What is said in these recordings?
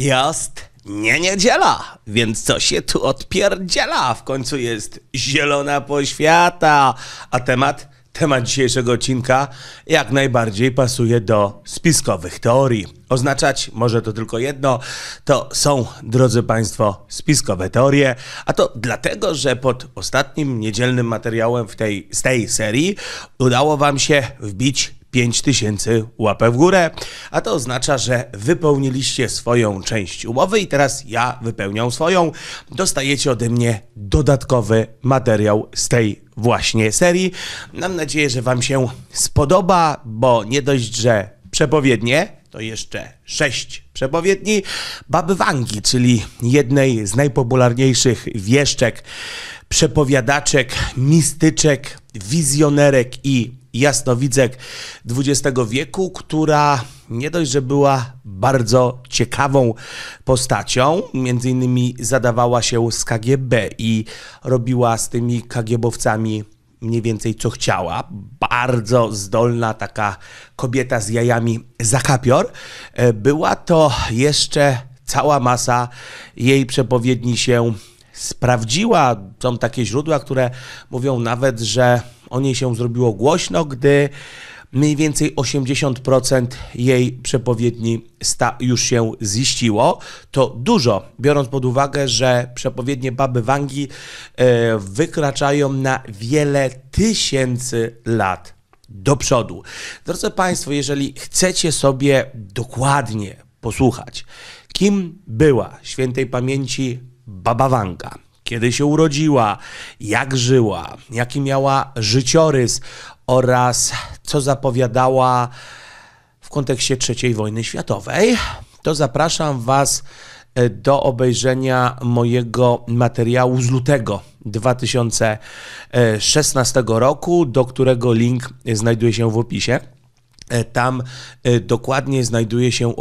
Jest nie niedziela, więc co się tu odpierdziela? W końcu jest zielona poświata, a temat, temat dzisiejszego odcinka jak najbardziej pasuje do spiskowych teorii. Oznaczać może to tylko jedno, to są, drodzy Państwo, spiskowe teorie, a to dlatego, że pod ostatnim niedzielnym materiałem w tej, z tej serii udało Wam się wbić 5000 łapę w górę, a to oznacza, że wypełniliście swoją część umowy i teraz ja wypełniam swoją. Dostajecie ode mnie dodatkowy materiał z tej właśnie serii. Mam nadzieję, że Wam się spodoba, bo nie dość, że przepowiednie, to jeszcze sześć przepowiedni Baby Wangi, czyli jednej z najpopularniejszych wieszczek, przepowiadaczek, mistyczek, wizjonerek i jasnowidzek XX wieku, która nie dość, że była bardzo ciekawą postacią, między innymi zadawała się z KGB i robiła z tymi KGBowcami mniej więcej co chciała. Bardzo zdolna taka kobieta z jajami zakapior. E, była to jeszcze cała masa jej przepowiedni się sprawdziła. Są takie źródła, które mówią nawet, że o niej się zrobiło głośno, gdy mniej więcej 80% jej przepowiedni już się ziściło. To dużo, biorąc pod uwagę, że przepowiednie Baby Wangi e, wykraczają na wiele tysięcy lat do przodu. Drodzy Państwo, jeżeli chcecie sobie dokładnie posłuchać, kim była świętej pamięci Baba Wanga, kiedy się urodziła, jak żyła, jaki miała życiorys oraz co zapowiadała w kontekście III wojny światowej, to zapraszam Was e, do obejrzenia mojego materiału z lutego 2016 roku, do którego link znajduje się w opisie. E, tam e, dokładnie znajduje się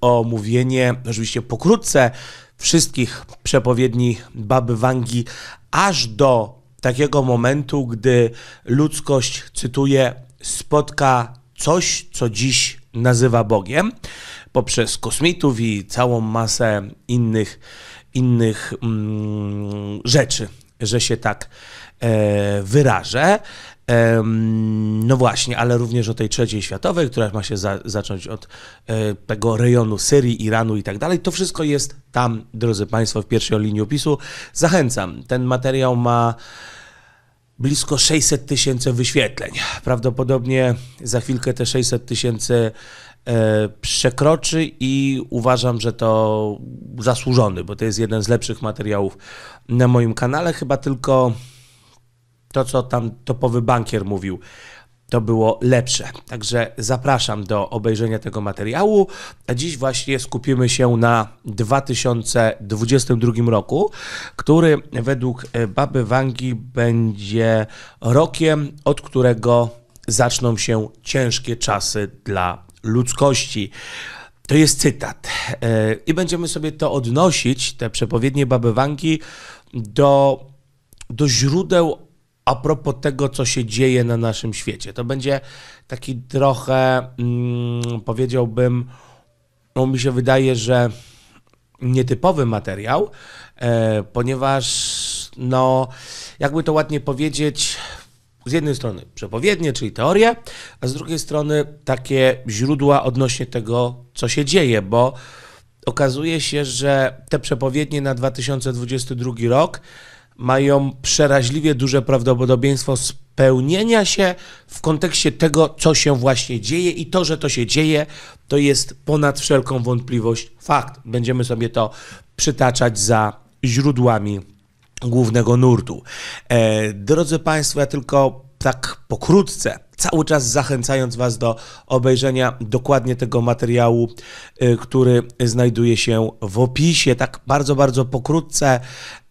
omówienie, oczywiście pokrótce, wszystkich przepowiedni Baby Wangi, aż do takiego momentu, gdy ludzkość, cytuję, spotka coś, co dziś nazywa Bogiem, poprzez kosmitów i całą masę innych, innych mm, rzeczy, że się tak e, wyrażę. No właśnie, ale również o tej trzeciej światowej, która ma się za, zacząć od e, tego rejonu Syrii, Iranu i tak dalej. To wszystko jest tam, drodzy Państwo, w pierwszej linii opisu. Zachęcam. Ten materiał ma blisko 600 tysięcy wyświetleń. Prawdopodobnie za chwilkę te 600 tysięcy e, przekroczy i uważam, że to zasłużony, bo to jest jeden z lepszych materiałów na moim kanale. Chyba tylko to, co tam topowy bankier mówił, to było lepsze. Także zapraszam do obejrzenia tego materiału. A dziś właśnie skupimy się na 2022 roku, który według e, Baby Wangi będzie rokiem, od którego zaczną się ciężkie czasy dla ludzkości. To jest cytat. E, I będziemy sobie to odnosić, te przepowiednie Baby Wangi, do, do źródeł a propos tego, co się dzieje na naszym świecie. To będzie taki trochę, mm, powiedziałbym, no mi się wydaje, że nietypowy materiał, e, ponieważ, no, jakby to ładnie powiedzieć, z jednej strony przepowiednie, czyli teorie, a z drugiej strony takie źródła odnośnie tego, co się dzieje, bo okazuje się, że te przepowiednie na 2022 rok mają przeraźliwie duże prawdopodobieństwo spełnienia się w kontekście tego, co się właśnie dzieje i to, że to się dzieje, to jest ponad wszelką wątpliwość fakt. Będziemy sobie to przytaczać za źródłami głównego nurtu. E, drodzy Państwo, ja tylko tak pokrótce cały czas zachęcając Was do obejrzenia dokładnie tego materiału, y, który znajduje się w opisie. Tak bardzo, bardzo pokrótce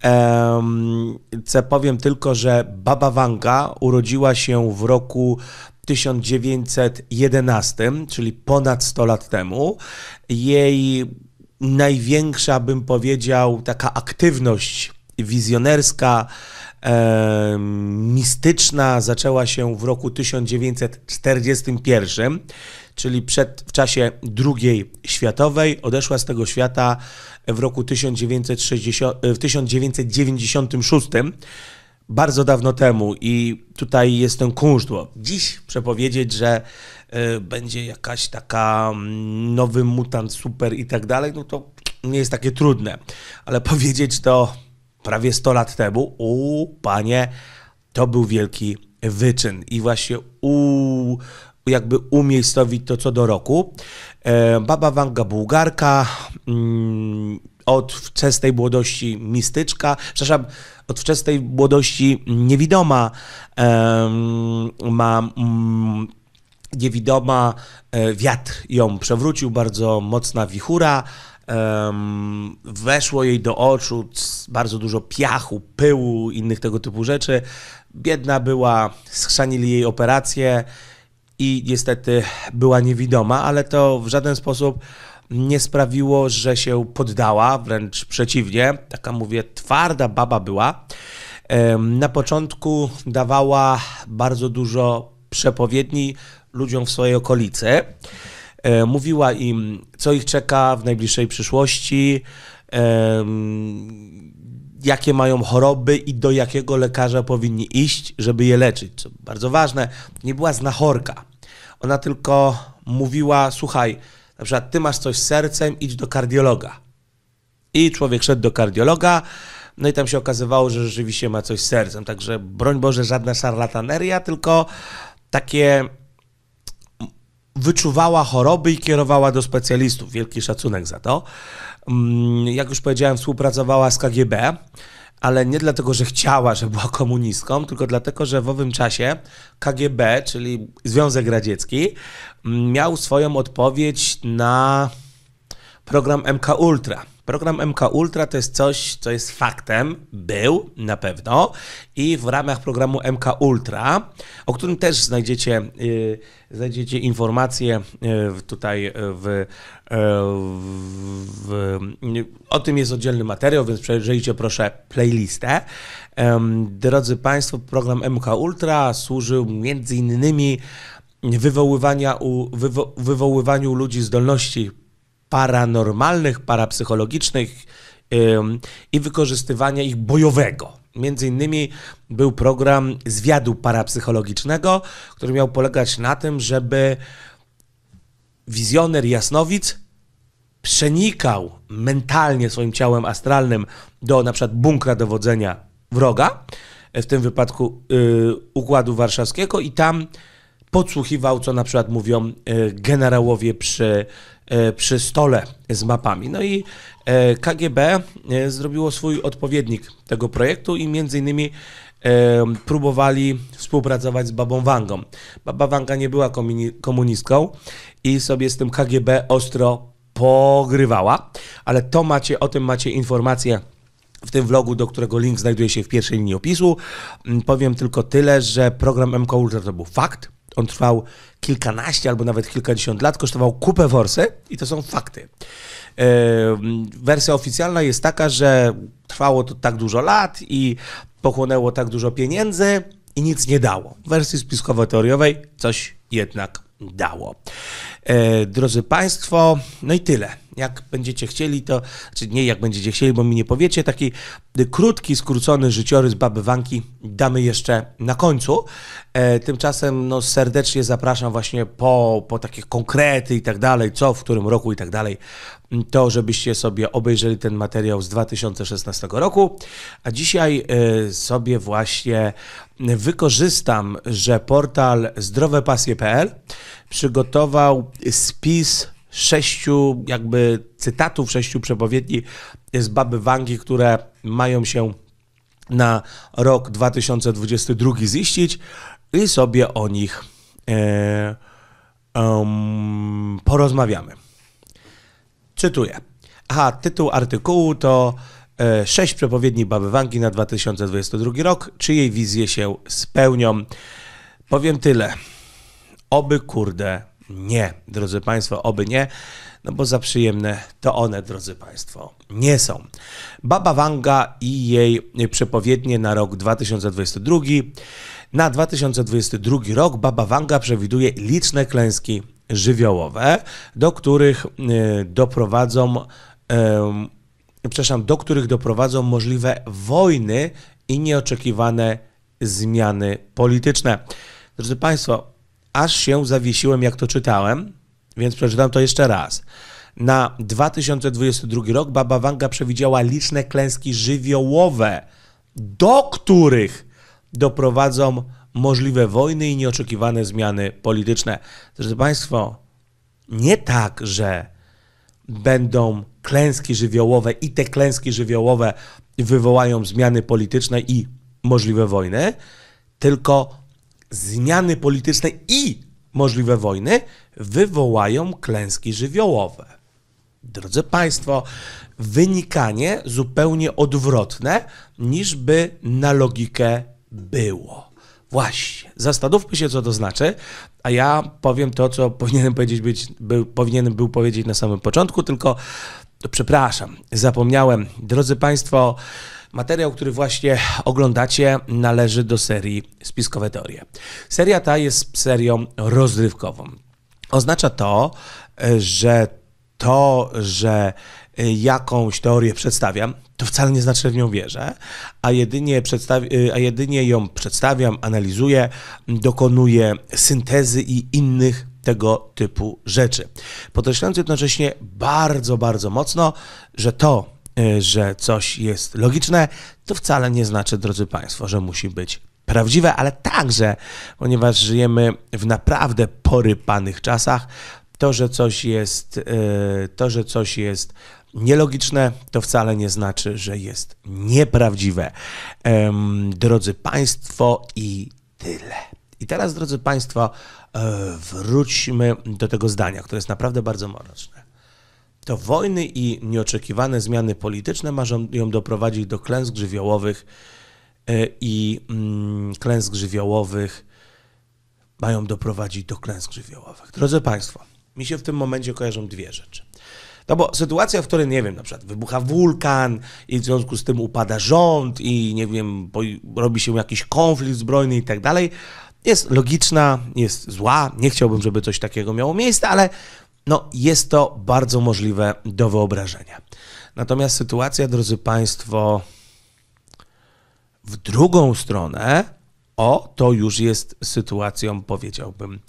um, powiem tylko, że Baba Wanga urodziła się w roku 1911, czyli ponad 100 lat temu. Jej największa, bym powiedział, taka aktywność wizjonerska, mistyczna zaczęła się w roku 1941, czyli przed, w czasie II światowej. Odeszła z tego świata w roku 1960, e, w 1996 bardzo dawno temu i tutaj jest ten kunszt, dziś przepowiedzieć, że y, będzie jakaś taka mm, nowy mutant super i tak dalej, no to nie jest takie trudne, ale powiedzieć to prawie 100 lat temu, u panie, to był wielki wyczyn i właśnie u, jakby umiejscowić to co do roku. E, Baba Wanga Bułgarka, mm, od wczesnej młodości mistyczka, przepraszam, od wczesnej młodości niewidoma, ma mm, niewidoma, e, wiatr ją przewrócił, bardzo mocna wichura, um, weszło jej do oczu bardzo dużo piachu, pyłu, innych tego typu rzeczy. Biedna była, schrzanili jej operację i niestety była niewidoma, ale to w żaden sposób nie sprawiło, że się poddała, wręcz przeciwnie. Taka mówię, twarda baba była. Na początku dawała bardzo dużo przepowiedni ludziom w swojej okolicy. E, mówiła im, co ich czeka w najbliższej przyszłości, jakie mają choroby i do jakiego lekarza powinni iść, żeby je leczyć. Co bardzo ważne, nie była znachorka. Ona tylko mówiła, słuchaj, na przykład ty masz coś z sercem, idź do kardiologa. I człowiek szedł do kardiologa, no i tam się okazywało, że rzeczywiście ma coś z sercem. Także broń Boże, żadna szarlataneria, tylko takie wyczuwała choroby i kierowała do specjalistów. Wielki szacunek za to. Mm, jak już powiedziałem, współpracowała z KGB, ale nie dlatego, że chciała, że była komunistką, tylko dlatego, że w owym czasie KGB, czyli Związek Radziecki, mm, miał swoją odpowiedź na program MK Ultra. Program MK Ultra to jest coś, co jest faktem, był na pewno i w ramach programu MK Ultra, o którym też znajdziecie, yy, znajdziecie informacje yy, tutaj y, w, yy, w y, o tym jest oddzielny materiał, więc przejrzyjcie proszę playlistę. Drodzy Państwo, program MK Ultra służył między innymi wywoływania u, wywo, wywoływaniu ludzi zdolności paranormalnych, parapsychologicznych i wykorzystywania ich bojowego. Między innymi był program zwiadu parapsychologicznego, który miał polegać na tym, żeby wizjoner jasnowic przenikał mentalnie swoim ciałem astralnym do na przykład bunkra dowodzenia wroga, w tym wypadku yy, Układu Warszawskiego i tam podsłuchiwał, co na przykład mówią yy, generałowie przy E, przy stole z mapami. No i e, KGB e, zrobiło swój odpowiednik tego projektu i między innymi próbowali współpracować z babą Wangą. Baba Wanga nie była komunistką i sobie z tym KGB ostro pogrywała, ale to macie, o tym macie informacje w tym vlogu, do którego link znajduje się w pierwszej linii opisu. Mm, powiem tylko tyle, że program MKUltra to był fakt, on trwał kilkanaście albo nawet kilkadziesiąt lat, kosztował kupę forsy i to są fakty. wersja oficjalna jest taka, że trwało to tak dużo lat i pochłonęło tak dużo pieniędzy i nic nie dało. W wersji spiskowo-teoriowej coś jednak dało. E, drodzy Państwo, no i tyle jak będziecie chcieli, to, czy znaczy nie jak będziecie chcieli, bo mi nie powiecie, taki krótki, skrócony życiorys Baby Wanki damy jeszcze na końcu. E, tymczasem no, serdecznie zapraszam właśnie po, po takie konkrety i tak dalej, co w którym roku i tak dalej, to żebyście sobie obejrzeli ten materiał z 2016 roku. A dzisiaj e, sobie właśnie wykorzystam, że portal zdrowepasje.pl przygotował spis sześciu jakby cytatów, sześciu przepowiedni z Baby Wangi, które mają się na rok 2022 ziścić i sobie o nich e, um, porozmawiamy. Czytuję. A tytuł artykułu to e, sześć przepowiedni Baby Wangi na 2022 rok. Czy jej wizje się spełnią? Powiem tyle. Oby kurde nie, drodzy Państwo, oby nie, no bo za przyjemne to one, drodzy Państwo, nie są. Baba Wanga i jej przepowiednie na rok 2022. Na 2022 rok Baba Wanga przewiduje liczne klęski żywiołowe, do których e, doprowadzą, przepraszam, do których doprowadzą możliwe wojny i nieoczekiwane zmiany polityczne. Drodzy Państwo, aż się zawiesiłem, jak to czytałem, więc przeczytam to jeszcze raz. Na 2022 rok Baba Wanga przewidziała liczne klęski żywiołowe, do których doprowadzą możliwe wojny i nieoczekiwane zmiany polityczne. Drodzy Państwo, nie tak, że będą klęski żywiołowe i te klęski żywiołowe wywołają zmiany polityczne i możliwe wojny, tylko zmiany polityczne i możliwe wojny wywołają klęski żywiołowe. Drodzy Państwo, wynikanie zupełnie odwrotne niż by na logikę było. Właśnie, zastanówmy się, co to znaczy, a ja powiem to, co powinienem, powiedzieć być, był, powinienem był powiedzieć na samym początku, tylko przepraszam, zapomniałem. Drodzy Państwo, Materiał, który właśnie oglądacie, należy do serii Spiskowe Teorie. Seria ta jest serią rozrywkową. Oznacza to, że to, że jakąś teorię przedstawiam, to wcale nie znaczy, że w nią wierzę, a jedynie, a jedynie ją przedstawiam, analizuję, dokonuję syntezy i innych tego typu rzeczy. Podkreślając jednocześnie bardzo, bardzo mocno, że to, Y, że coś jest logiczne, to wcale nie znaczy, drodzy Państwo, że musi być prawdziwe, ale także, ponieważ żyjemy w naprawdę porypanych czasach, to, że coś jest, y, to, że coś jest nielogiczne, to wcale nie znaczy, że jest nieprawdziwe. Drodzy Państwo, i tyle. I teraz, drodzy Państwo, e, wróćmy do tego zdania, które jest naprawdę bardzo mroczne to wojny i nieoczekiwane zmiany polityczne mają doprowadzić do klęsk żywiołowych e, i mm, klęsk żywiołowych mają doprowadzić do klęsk żywiołowych. Drodzy Państwo, mi się w tym momencie kojarzą dwie rzeczy. No bo sytuacja, w której, nie wiem, na przykład wybucha wulkan i w związku z tym upada rząd i, nie wiem, robi się jakiś konflikt zbrojny i tak dalej, jest logiczna, jest zła. Nie chciałbym, żeby coś takiego miało miejsce, ale no, jest to bardzo możliwe do wyobrażenia. Natomiast sytuacja, drodzy Państwo, w drugą stronę, o, to już jest sytuacją, powiedziałbym,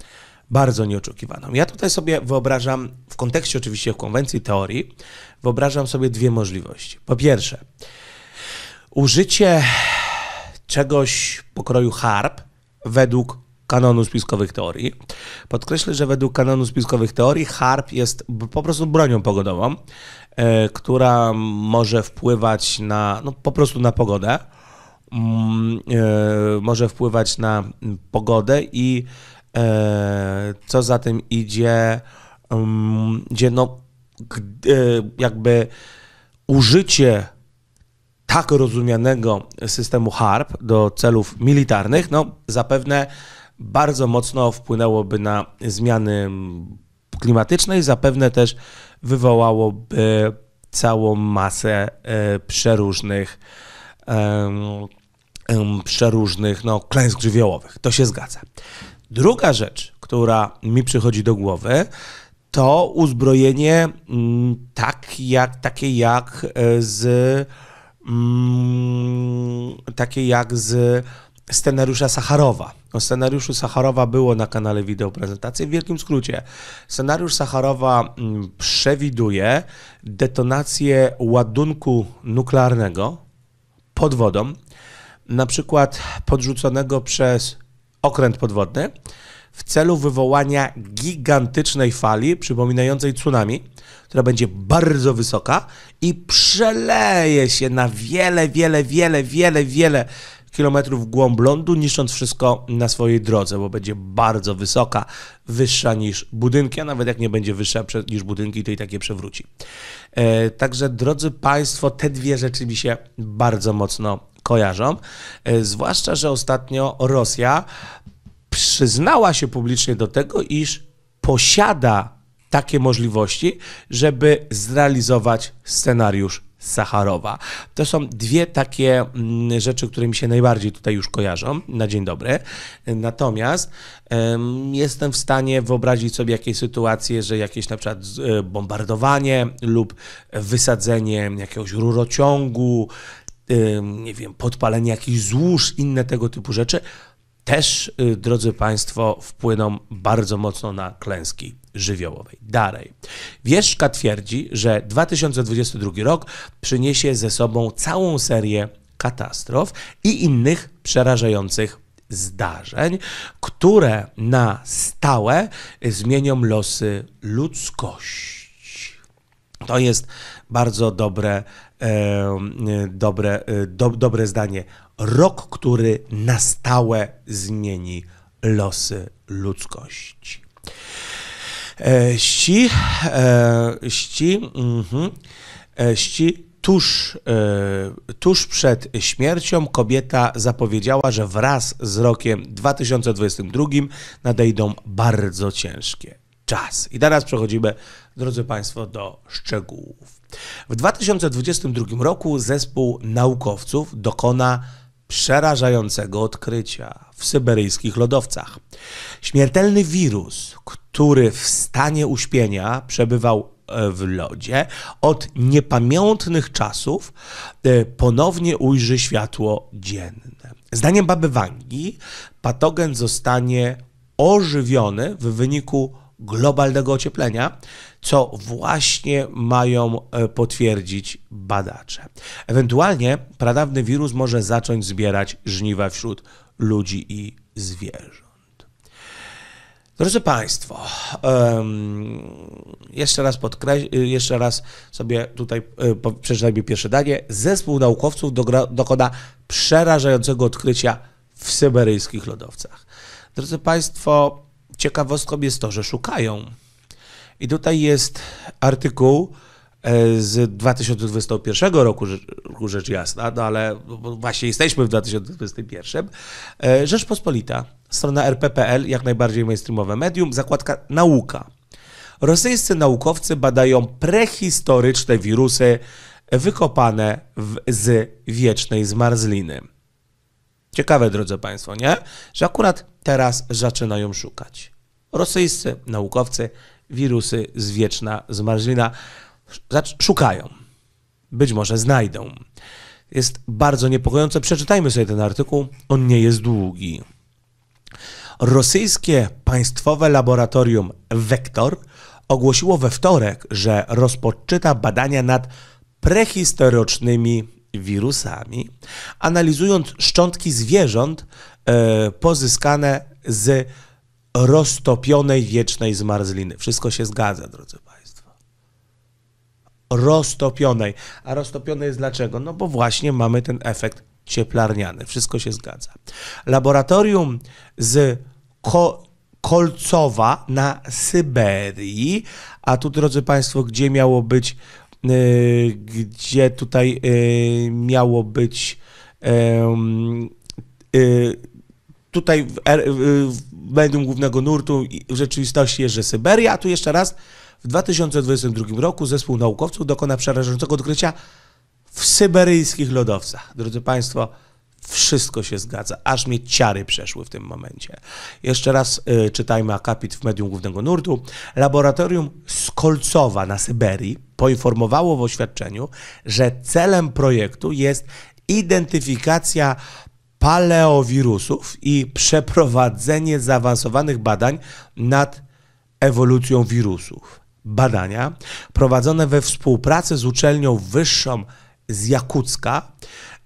bardzo nieoczekiwaną. Ja tutaj sobie wyobrażam, w kontekście oczywiście konwencji teorii, wyobrażam sobie dwie możliwości. Po pierwsze, użycie czegoś pokroju harp według kanonu spiskowych teorii. Podkreślę, że według kanonu spiskowych teorii HARP jest po prostu bronią pogodową, e, która może wpływać na, no, po prostu na pogodę, mm, e, może wpływać na mm, pogodę i e, co za tym idzie, mm, gdzie no jakby użycie tak rozumianego systemu HARP do celów militarnych, no zapewne bardzo mocno wpłynęłoby na zmiany klimatyczne i zapewne też wywołałoby całą masę e, przeróżnych przeróżnych no, klęsk żywiołowych. To się zgadza. Druga rzecz, która mi przychodzi do głowy, to uzbrojenie mm, tak jak, takie jak e, z mm, takie jak z scenariusza Sacharowa. O scenariuszu Sacharowa było na kanale wideo prezentacji. W wielkim skrócie, scenariusz Sacharowa mm, przewiduje detonację ładunku nuklearnego pod wodą, na przykład podrzuconego przez okręt podwodny, w celu wywołania gigantycznej fali przypominającej tsunami, która będzie bardzo wysoka i przeleje się na wiele, wiele, wiele, wiele, wiele kilometrów głąb lądu, niszcząc wszystko na swojej drodze, bo będzie bardzo wysoka, wyższa niż budynki, a nawet jak nie będzie wyższa niż budynki, to i tak je przewróci. E, także, drodzy Państwo, te dwie rzeczy mi się bardzo mocno kojarzą, e, zwłaszcza, że ostatnio Rosja przyznała się publicznie do tego, iż posiada takie możliwości, żeby zrealizować scenariusz Sacharowa. To są dwie takie mm, rzeczy, które mi się najbardziej tutaj już kojarzą na dzień dobry. Natomiast um, jestem w stanie wyobrazić sobie jakieś sytuacje, że jakieś na przykład e, bombardowanie lub wysadzenie jakiegoś rurociągu, um, nie wiem, podpalenie jakichś złóż, inne tego typu rzeczy też, y, drodzy Państwo, wpłyną bardzo mocno na klęski żywiołowej. Dalej. Wieszka twierdzi, że 2022 rok przyniesie ze sobą całą serię katastrof i innych przerażających zdarzeń, które na stałe zmienią losy ludzkości. To jest bardzo dobre, e, dobre, e, do, dobre zdanie. Rok, który na stałe zmieni losy ludzkości. E, ści, e, ści, mhm. e, ści tuż, tuż przed śmiercią kobieta zapowiedziała, że wraz z rokiem 2022 nadejdą bardzo ciężkie czas. I teraz przechodzimy, drodzy Państwo, do szczegółów. W 2022 roku zespół naukowców dokona przerażającego odkrycia w syberyjskich lodowcach. Śmiertelny wirus, który w stanie uśpienia przebywał e, w lodzie, od niepamiętnych czasów e, ponownie ujrzy światło dzienne. Zdaniem baby Wangi, patogen zostanie ożywiony w wyniku globalnego ocieplenia, co właśnie mają e, potwierdzić badacze. Ewentualnie pradawny wirus może zacząć zbierać żniwa wśród ludzi i zwierząt. Drodzy Państwo, jeszcze raz e, jeszcze raz sobie tutaj e, przeczytajmy pierwsze danie. Zespół naukowców dokona przerażającego odkrycia w syberyjskich lodowcach. Drodzy Państwo, ciekawostką jest to, że szukają i tutaj jest artykuł e, z 2021 roku, rzecz jasna, no ale właśnie jesteśmy w 2021. E, Rzeczpospolita, strona rppl, jak najbardziej mainstreamowe medium, zakładka nauka. Rosyjscy naukowcy badają prehistoryczne wirusy wykopane w, z wiecznej zmarzliny. Ciekawe, drodzy Państwo, nie? Że akurat teraz zaczynają szukać. Rosyjscy naukowcy wirusy, zwieczna zmarzlina. Szukają. Być może znajdą. Jest bardzo niepokojące. Przeczytajmy sobie ten artykuł. On nie jest długi. Rosyjskie państwowe laboratorium Vektor ogłosiło we wtorek, że rozpoczyna badania nad prehistorycznymi wirusami, analizując szczątki zwierząt e, pozyskane z roztopionej wiecznej zmarzliny. Wszystko się zgadza, drodzy Państwo. Roztopionej. A roztopione jest dlaczego? No bo właśnie mamy ten efekt cieplarniany. Wszystko się zgadza. Laboratorium z Ko Kolcowa na Syberii, a tu, drodzy Państwo, gdzie miało być, yy, gdzie tutaj yy, miało być yy, tutaj w, w medium głównego nurtu w rzeczywistości jest, że Syberia, a tu jeszcze raz w 2022 roku zespół naukowców dokona przerażającego odkrycia w syberyjskich lodowcach. Drodzy Państwo, wszystko się zgadza, aż mnie ciary przeszły w tym momencie. Jeszcze raz y, czytajmy akapit w medium głównego nurtu. Laboratorium Skolcowa na Syberii poinformowało w oświadczeniu, że celem projektu jest identyfikacja paleowirusów i przeprowadzenie zaawansowanych badań nad ewolucją wirusów. Badania prowadzone we współpracy z uczelnią wyższą z Jakucka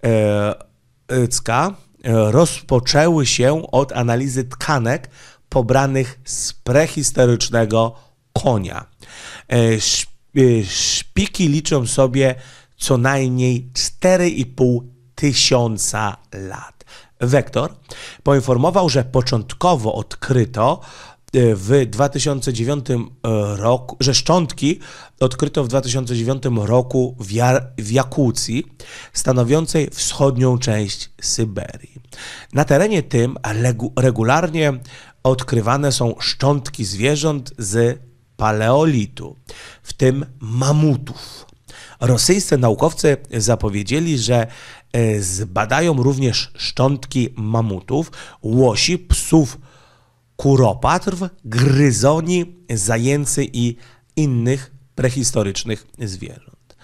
e, e, rozpoczęły się od analizy tkanek pobranych z prehistorycznego konia. E, e, szpiki liczą sobie co najmniej 4,5 tysiąca lat. Wektor poinformował, że początkowo odkryto e, w 2009 e, roku, że szczątki odkryto w 2009 roku w, Jar, w Jakucji, stanowiącej wschodnią część Syberii. Na terenie tym regularnie odkrywane są szczątki zwierząt z paleolitu, w tym mamutów. Rosyjscy naukowcy zapowiedzieli, że E, zbadają również szczątki mamutów, łosi, psów kuropatrw, gryzoni, zajęcy i innych prehistorycznych zwierząt.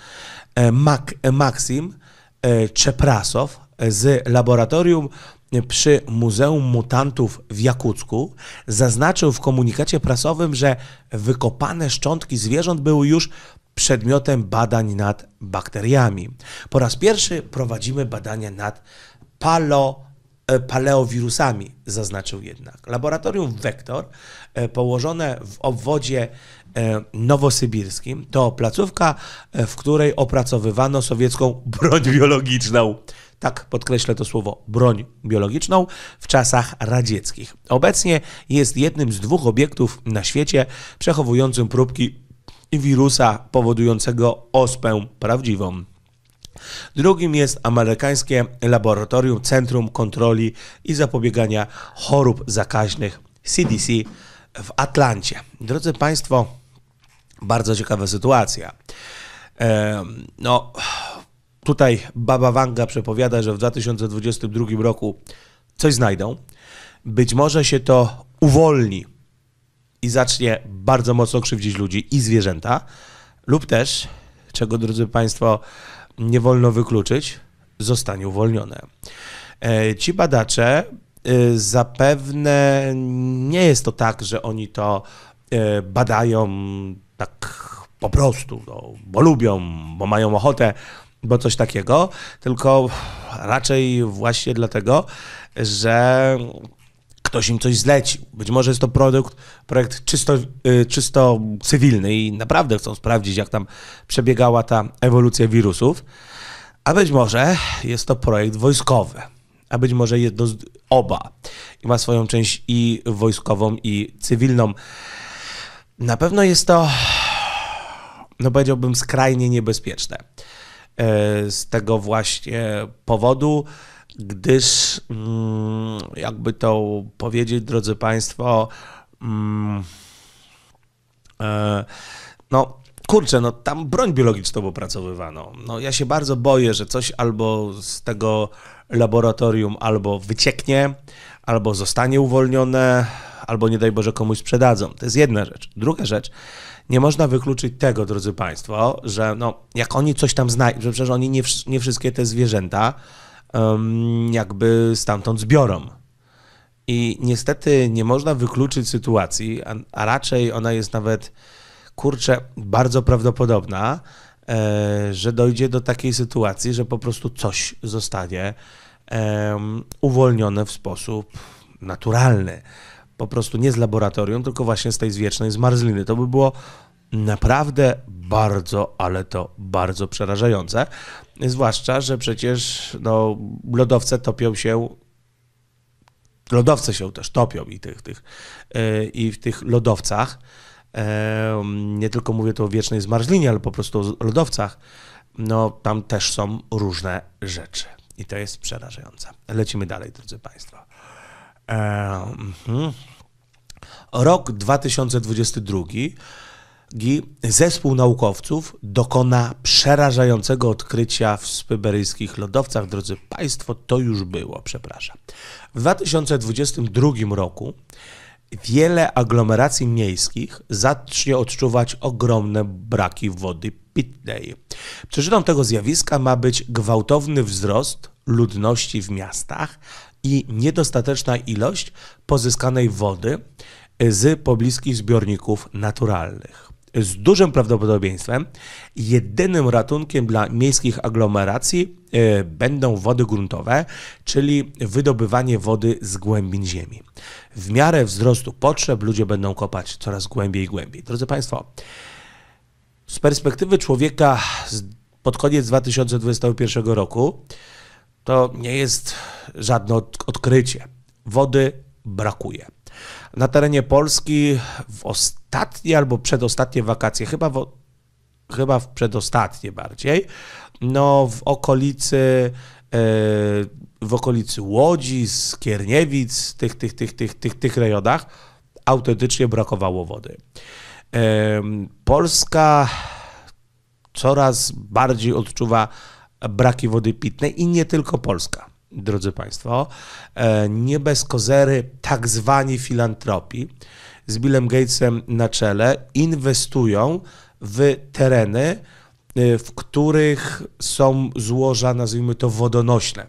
E, Mak, Maksim e, Czeprasow z laboratorium przy Muzeum Mutantów w Jakucku zaznaczył w komunikacie prasowym, że wykopane szczątki zwierząt były już przedmiotem badań nad bakteriami. Po raz pierwszy prowadzimy badania nad palo, e, paleowirusami, zaznaczył jednak. Laboratorium Vektor, e, położone w obwodzie e, nowosybirskim, to placówka, w której opracowywano sowiecką broń biologiczną. Tak, podkreślę to słowo broń biologiczną w czasach radzieckich. Obecnie jest jednym z dwóch obiektów na świecie przechowującym próbki wirusa powodującego ospę prawdziwą. Drugim jest amerykańskie Laboratorium Centrum Kontroli i Zapobiegania Chorób Zakaźnych CDC w Atlancie. Drodzy Państwo, bardzo ciekawa sytuacja. E, no, tutaj Baba Wanga przepowiada, że w 2022 roku coś znajdą. Być może się to uwolni i zacznie bardzo mocno krzywdzić ludzi i zwierzęta, lub też, czego drodzy Państwo nie wolno wykluczyć, zostanie uwolnione. E, ci badacze e, zapewne nie jest to tak, że oni to e, badają tak po prostu, no, bo lubią, bo mają ochotę, bo coś takiego, tylko raczej właśnie dlatego, że ktoś im coś zlecił. Być może jest to produkt, projekt czysto, y, czysto cywilny i naprawdę chcą sprawdzić, jak tam przebiegała ta ewolucja wirusów. A być może jest to projekt wojskowy, a być może jedno z oba. I ma swoją część i wojskową, i cywilną. Na pewno jest to, no powiedziałbym, skrajnie niebezpieczne. E, z tego właśnie powodu, gdyż mm, jakby to powiedzieć, drodzy Państwo, mm, e, no kurczę, no tam broń biologiczną opracowywano. No ja się bardzo boję, że coś albo z tego laboratorium albo wycieknie, albo zostanie uwolnione, albo nie daj Boże komuś sprzedadzą. To jest jedna rzecz. Druga rzecz, nie można wykluczyć tego, drodzy Państwo, że no, jak oni coś tam znajdą, że przecież oni nie, nie wszystkie te zwierzęta, jakby stamtąd zbiorą. I niestety nie można wykluczyć sytuacji, a, a raczej ona jest nawet, kurczę, bardzo prawdopodobna, e, że dojdzie do takiej sytuacji, że po prostu coś zostanie uwolnione w sposób naturalny. Po prostu nie z laboratorium, tylko właśnie z tej zwiecznej zmarzliny. To by było naprawdę bardzo, ale to bardzo przerażające. Zwłaszcza, że przecież no, lodowce topią się lodowce się też topią i, tych, tych, e, i w tych lodowcach. E, nie tylko mówię tu o wiecznej zmarzlinie, ale po prostu o lodowcach. No, tam też są różne rzeczy. I to jest przerażające. Lecimy dalej, drodzy Państwo. E, mhm. Rok 2022 zespół naukowców dokona przerażającego odkrycia w syberyjskich lodowcach. Drodzy Państwo, to już było, przepraszam. W 2022 roku wiele aglomeracji miejskich zacznie odczuwać ogromne braki wody pitnej. Przyczyną tego zjawiska ma być gwałtowny wzrost ludności w miastach i niedostateczna ilość pozyskanej wody z pobliskich zbiorników naturalnych z dużym prawdopodobieństwem jedynym ratunkiem dla miejskich aglomeracji e, będą wody gruntowe, czyli wydobywanie wody z głębin ziemi. W miarę wzrostu potrzeb ludzie będą kopać coraz głębiej i głębiej. Drodzy Państwo, z perspektywy człowieka pod koniec 2021 roku to nie jest żadne odkrycie. Wody brakuje na terenie Polski w ostatnie albo przedostatnie wakacje, chyba w, chyba w przedostatnie bardziej, no w okolicy e, w okolicy Łodzi, Skierniewic, tych, tych, tych, tych, tych, tych rejonach autentycznie brakowało wody. E, Polska coraz bardziej odczuwa braki wody pitnej i nie tylko Polska drodzy Państwo, e, nie bez kozery tak zwani filantropi z Billem Gatesem na czele inwestują w tereny, e, w których są złoża, nazwijmy to, wodonośne.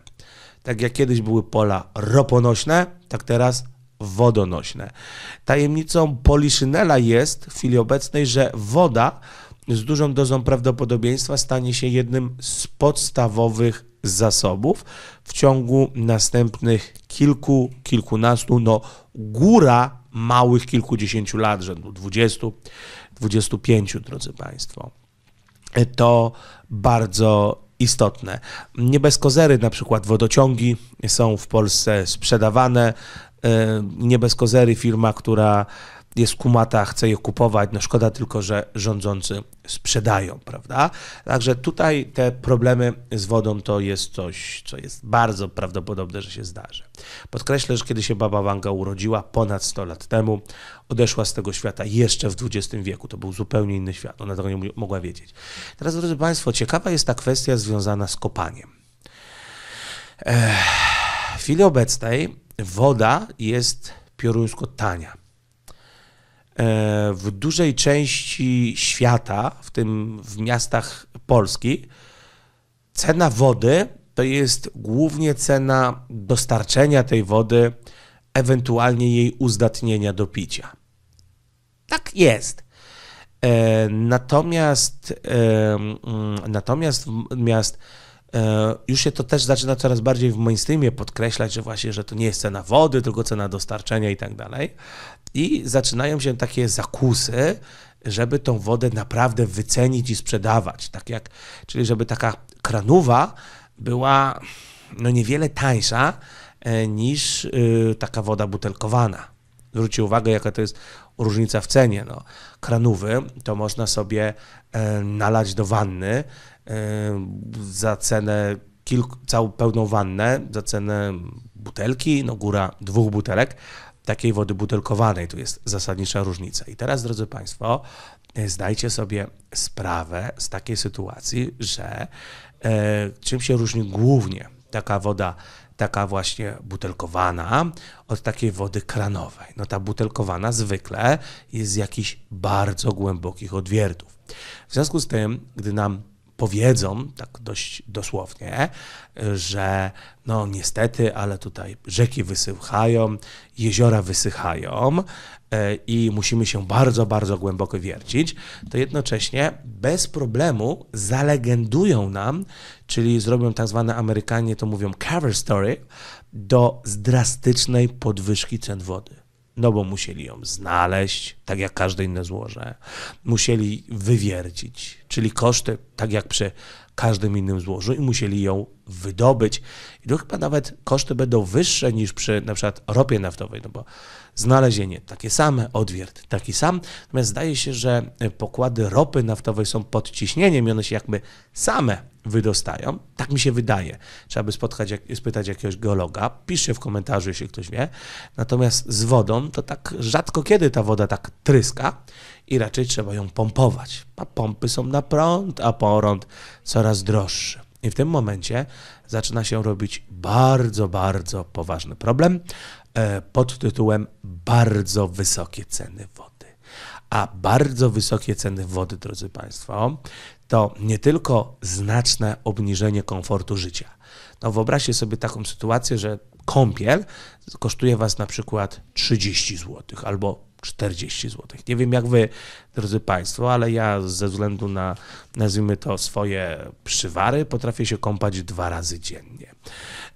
Tak jak kiedyś były pola roponośne, tak teraz wodonośne. Tajemnicą poliszynela jest w chwili obecnej, że woda z dużą dozą prawdopodobieństwa stanie się jednym z podstawowych z zasobów w ciągu następnych kilku, kilkunastu, no góra małych kilkudziesięciu lat, rzędu 20, 25, drodzy Państwo. E, to bardzo istotne. Nie bez kozery na przykład wodociągi są w Polsce sprzedawane. E, nie bez kozery firma, która jest kumata, chce je kupować, no szkoda tylko, że rządzący sprzedają, prawda? Także tutaj te problemy z wodą to jest coś, co jest bardzo prawdopodobne, że się zdarzy. Podkreślę, że kiedy się Baba Wanga urodziła ponad 100 lat temu, odeszła z tego świata jeszcze w XX wieku. To był zupełnie inny świat, ona tego nie mogła wiedzieć. Teraz, drodzy Państwo, ciekawa jest ta kwestia związana z kopaniem. Ech, w chwili obecnej woda jest pioruńsko tania E, w dużej części świata, w tym w miastach Polski, cena wody to jest głównie cena dostarczenia tej wody, ewentualnie jej uzdatnienia do picia. Tak jest. E, natomiast, e, natomiast, natomiast E, już się to też zaczyna coraz bardziej w mainstreamie podkreślać, że właśnie, że to nie jest cena wody, tylko cena dostarczenia i tak dalej. I zaczynają się takie zakusy, żeby tą wodę naprawdę wycenić i sprzedawać. Tak jak, czyli żeby taka kranowa była no niewiele tańsza e, niż y, taka woda butelkowana. Zwróćcie uwagę, jaka to jest różnica w cenie. No, kranówy to można sobie e, nalać do wanny za cenę kilku, całą pełną wannę, za cenę butelki, no góra dwóch butelek, takiej wody butelkowanej. Tu jest zasadnicza różnica. I teraz, drodzy Państwo, e, zdajcie sobie sprawę z takiej sytuacji, że e, czym się różni głównie taka woda, taka właśnie butelkowana, od takiej wody kranowej. No ta butelkowana zwykle jest z jakichś bardzo głębokich odwiertów. W związku z tym, gdy nam powiedzą, tak dość dosłownie, że no niestety, ale tutaj rzeki wysychają, jeziora wysychają e, i musimy się bardzo, bardzo głęboko wiercić, to jednocześnie bez problemu zalegendują nam, czyli zrobią tak zwane Amerykanie, to mówią cover story, do drastycznej podwyżki cen wody no bo musieli ją znaleźć, tak jak każde inne złoże. Musieli wywiercić, czyli koszty, tak jak przy każdym innym złożu i musieli ją wydobyć. I to chyba nawet koszty będą wyższe niż przy na przykład ropie naftowej, no bo znalezienie. Takie same, odwiert taki sam. Natomiast zdaje się, że e, pokłady ropy naftowej są pod ciśnieniem i one się jakby same wydostają. Tak mi się wydaje. Trzeba by spotkać, spytać jakiegoś geologa. Piszcie w komentarzu, jeśli ktoś wie. Natomiast z wodą to tak rzadko kiedy ta woda tak tryska i raczej trzeba ją pompować. A pompy są na prąd, a prąd coraz droższy. I w tym momencie zaczyna się robić bardzo, bardzo poważny problem, E, pod tytułem Bardzo wysokie ceny wody. A bardzo wysokie ceny wody, drodzy Państwo, to nie tylko znaczne obniżenie komfortu życia. No wyobraźcie sobie taką sytuację, że kąpiel kosztuje Was na przykład 30 zł albo 40 zł. Nie wiem jak Wy, drodzy Państwo, ale ja ze względu na, nazwijmy to, swoje przywary potrafię się kąpać dwa razy dziennie.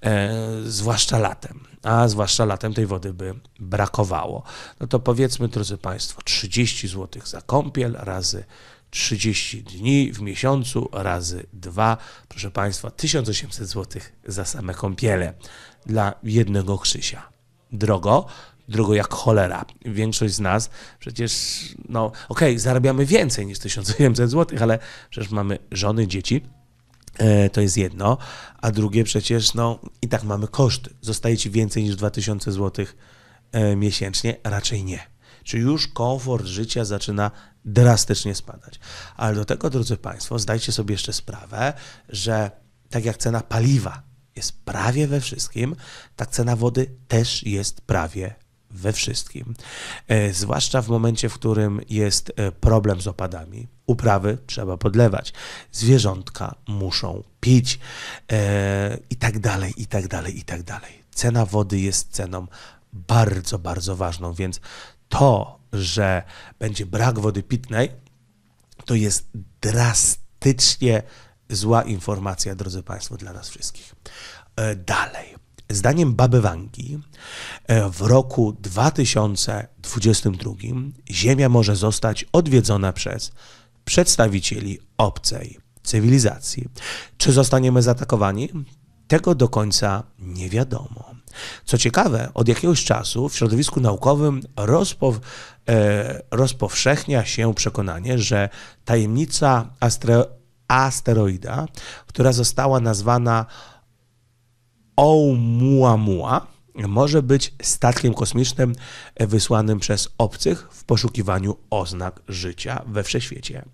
E, zwłaszcza latem, a zwłaszcza latem tej wody by brakowało. No to powiedzmy, drodzy Państwo, 30 zł za kąpiel razy 30 dni w miesiącu razy 2, proszę Państwa, 1800 zł za same kąpiele dla jednego Krzysia. Drogo, drogo jak cholera. Większość z nas przecież, no okej, okay, zarabiamy więcej niż 1800 zł, ale przecież mamy żony, dzieci E, to jest jedno, a drugie przecież, no i tak mamy koszty. Zostaje ci więcej niż 2000 zł e, miesięcznie? Raczej nie. Czy już komfort życia zaczyna drastycznie spadać? Ale do tego, drodzy Państwo, zdajcie sobie jeszcze sprawę, że tak jak cena paliwa jest prawie we wszystkim, tak cena wody też jest prawie we wszystkim. E, zwłaszcza w momencie, w którym jest e, problem z opadami. Uprawy trzeba podlewać, zwierzątka muszą pić e, i tak dalej, i tak dalej, i tak dalej. Cena wody jest ceną bardzo, bardzo ważną, więc to, że będzie brak wody pitnej, to jest drastycznie zła informacja, drodzy Państwo, dla nas wszystkich. Dalej, Zdaniem Babywangi e, w roku 2022 Ziemia może zostać odwiedzona przez przedstawicieli obcej cywilizacji. Czy zostaniemy zaatakowani? Tego do końca nie wiadomo. Co ciekawe, od jakiegoś czasu w środowisku naukowym rozpow, e, rozpowszechnia się przekonanie, że tajemnica asteroida, która została nazwana Oumuamua może być statkiem kosmicznym wysłanym przez obcych w poszukiwaniu oznak życia we wszechświecie.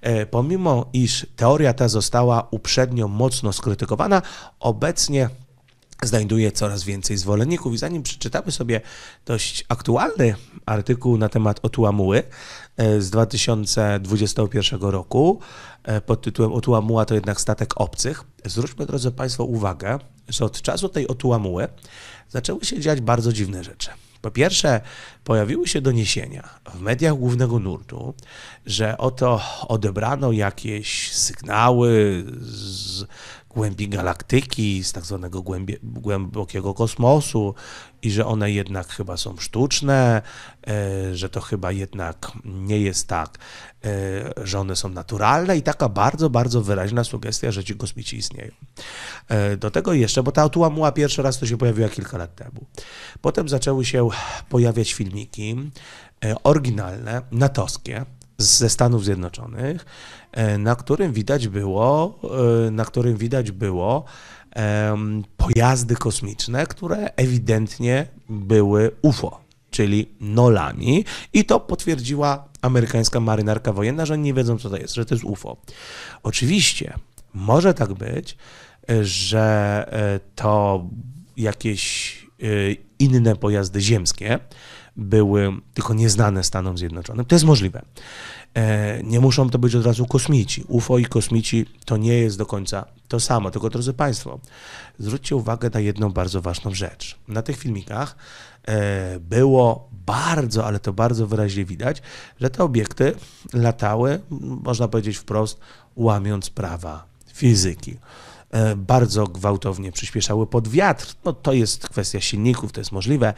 E, pomimo iż teoria ta została uprzednio mocno skrytykowana, obecnie znajduje coraz więcej zwolenników. I zanim przeczytamy sobie dość aktualny artykuł na temat Otuamuły e, z 2021 roku, E, pod tytułem Otuamuła to jednak statek obcych. Zwróćmy, drodzy Państwo, uwagę, że od czasu tej Otuamuły zaczęły się dziać bardzo dziwne rzeczy. Po pierwsze, pojawiły się doniesienia w mediach głównego nurtu, że oto odebrano jakieś sygnały z głębi galaktyki, z tak zwanego głębie, głębokiego kosmosu i że one jednak chyba są sztuczne, e, że to chyba jednak nie jest tak, e, że one są naturalne i taka bardzo, bardzo wyraźna sugestia, że ci kosmici istnieją. E, do tego jeszcze, bo ta otuła muła pierwszy raz to się pojawiła kilka lat temu. Potem zaczęły się pojawiać filmiki oryginalne, natowskie, ze Stanów Zjednoczonych, e, na którym widać było, e, na którym widać było pojazdy kosmiczne, które ewidentnie były UFO, czyli nolami i to potwierdziła amerykańska marynarka wojenna, że nie wiedzą co to jest, że to jest UFO. Oczywiście może tak być, e, że to jakieś inne pojazdy ziemskie, były tylko nieznane Stanom Zjednoczonym. To jest możliwe. E, nie muszą to być od razu kosmici. UFO i kosmici to nie jest do końca to samo. Tylko, drodzy Państwo, zwróćcie uwagę na jedną bardzo ważną rzecz. Na tych filmikach e, było bardzo, ale to bardzo wyraźnie widać, że te obiekty latały, można powiedzieć wprost, łamiąc prawa fizyki. E, bardzo gwałtownie przyspieszały pod wiatr. No to jest kwestia silników, to jest możliwe.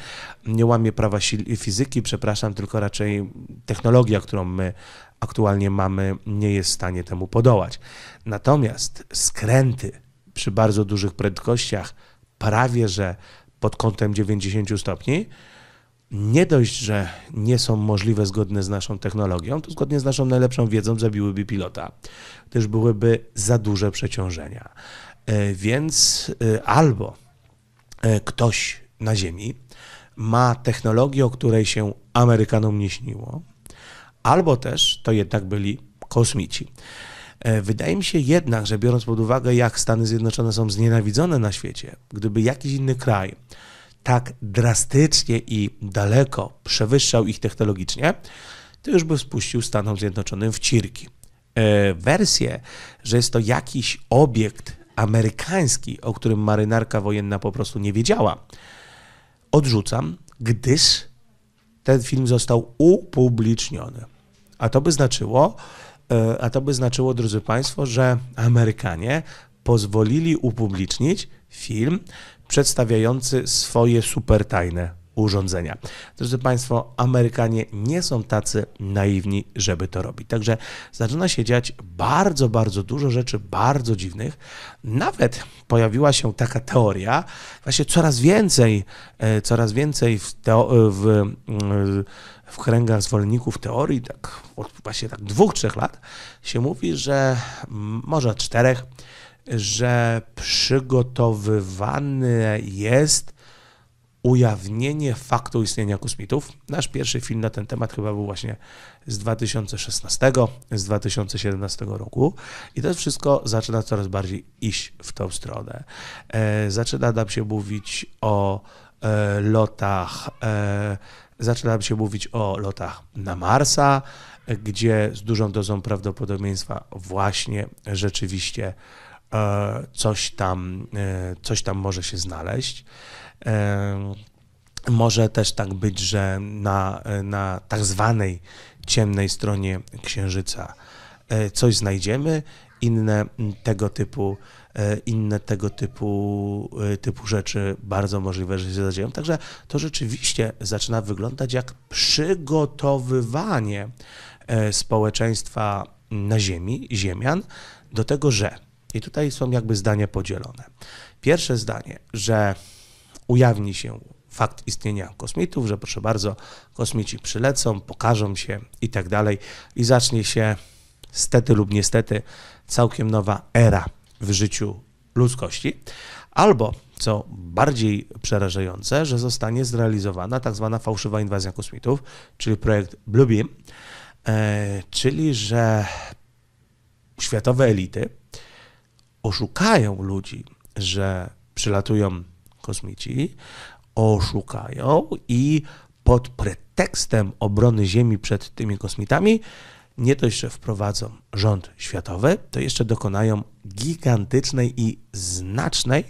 Nie łamie prawa fizyki, przepraszam, tylko raczej technologia, którą my aktualnie mamy, nie jest w stanie temu podołać. Natomiast skręty przy bardzo dużych prędkościach, prawie że pod kątem 90 stopni, nie dość, że nie są możliwe zgodne z naszą technologią, to zgodnie z naszą najlepszą wiedzą zabiłyby pilota, gdyż byłyby za duże przeciążenia. E, więc e, albo e, ktoś na Ziemi ma technologię, o której się Amerykanom nie śniło, albo też to jednak byli kosmici. Wydaje mi się jednak, że biorąc pod uwagę, jak Stany Zjednoczone są znienawidzone na świecie, gdyby jakiś inny kraj tak drastycznie i daleko przewyższał ich technologicznie, to już by spuścił Stanom Zjednoczonym w cirki. E, wersję, że jest to jakiś obiekt amerykański, o którym marynarka wojenna po prostu nie wiedziała, odrzucam, gdyż ten film został upubliczniony. A to by znaczyło, e, a to by znaczyło, drodzy Państwo, że Amerykanie pozwolili upublicznić film, przedstawiający swoje supertajne urządzenia. Drodzy Państwo, Amerykanie nie są tacy naiwni, żeby to robić. Także zaczyna się dziać bardzo, bardzo dużo rzeczy bardzo dziwnych. Nawet pojawiła się taka teoria, właśnie coraz więcej, e, coraz więcej w, teo- e, w, mm, w kręgach zwolenników teorii, tak od właśnie tak dwóch, trzech lat, się mówi, że może czterech, że przygotowywane jest ujawnienie faktu istnienia kosmitów. Nasz pierwszy film na ten temat chyba był właśnie z 2016, z 2017 roku i to wszystko zaczyna coraz bardziej iść w tą stronę. E, zaczyna nam się mówić o e, lotach, e, zaczyna nam się mówić o lotach na Marsa, gdzie z dużą dozą prawdopodobieństwa właśnie rzeczywiście E, coś tam, e, coś tam może się znaleźć. E, może też tak być, że na, na tak zwanej ciemnej stronie księżyca coś znajdziemy, inne tego typu, inne tego typu, typu rzeczy bardzo możliwe, że się zadzieją. Także to rzeczywiście zaczyna wyglądać jak przygotowywanie społeczeństwa na Ziemi, Ziemian, do tego, że i tutaj są jakby zdania podzielone. Pierwsze zdanie, że ujawni się fakt istnienia kosmitów, że proszę bardzo, kosmici przylecą, pokażą się i tak dalej, i zacznie się stety lub niestety całkiem nowa era w życiu ludzkości. Albo, co bardziej przerażające, że zostanie zrealizowana tak zwana fałszywa inwazja kosmitów, czyli projekt Blue Beam, e, czyli że światowe elity, oszukają ludzi, że przylatują kosmici, oszukają i pod pretekstem obrony Ziemi przed tymi kosmitami, nie dość, że wprowadzą rząd światowy, to jeszcze dokonają gigantycznej i znacznej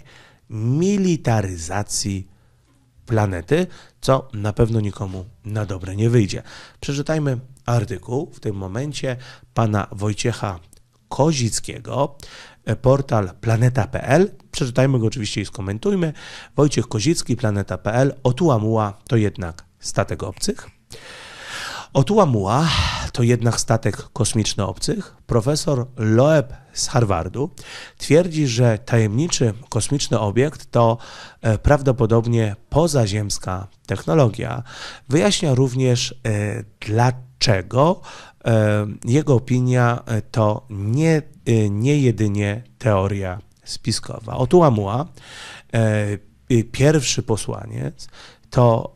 militaryzacji planety, co na pewno nikomu na dobre nie wyjdzie. Przeczytajmy artykuł w tym momencie pana Wojciecha Kozickiego, E, portal planeta.pl. Przeczytajmy go oczywiście i skomentujmy. Wojciech Kozicki, planeta.pl. Otuamua to jednak statek obcych. Otuamua to jednak statek kosmiczny obcych. Profesor Loeb z Harvardu twierdzi, że tajemniczy kosmiczny obiekt to e, prawdopodobnie pozaziemska technologia. Wyjaśnia również e, dlaczego E, jego opinia e, to nie, e, nie jedynie teoria spiskowa. Otuamua, pierwszy posłaniec, to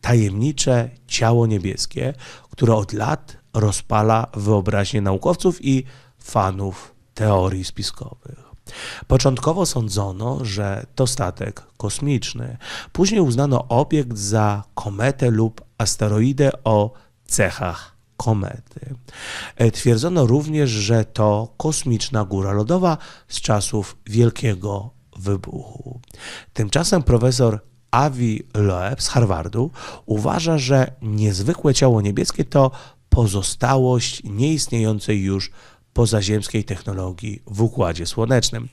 tajemnicze ciało niebieskie, które od lat rozpala wyobraźnię naukowców i fanów teorii spiskowych. Początkowo sądzono, że to statek kosmiczny. Później uznano obiekt za kometę lub asteroidę o cechach komety. E, twierdzono również, że to kosmiczna góra lodowa z czasów Wielkiego Wybuchu. Tymczasem profesor Avi Loeb z Harvardu uważa, że niezwykłe ciało niebieskie to pozostałość nieistniejącej już pozaziemskiej technologii w Układzie Słonecznym.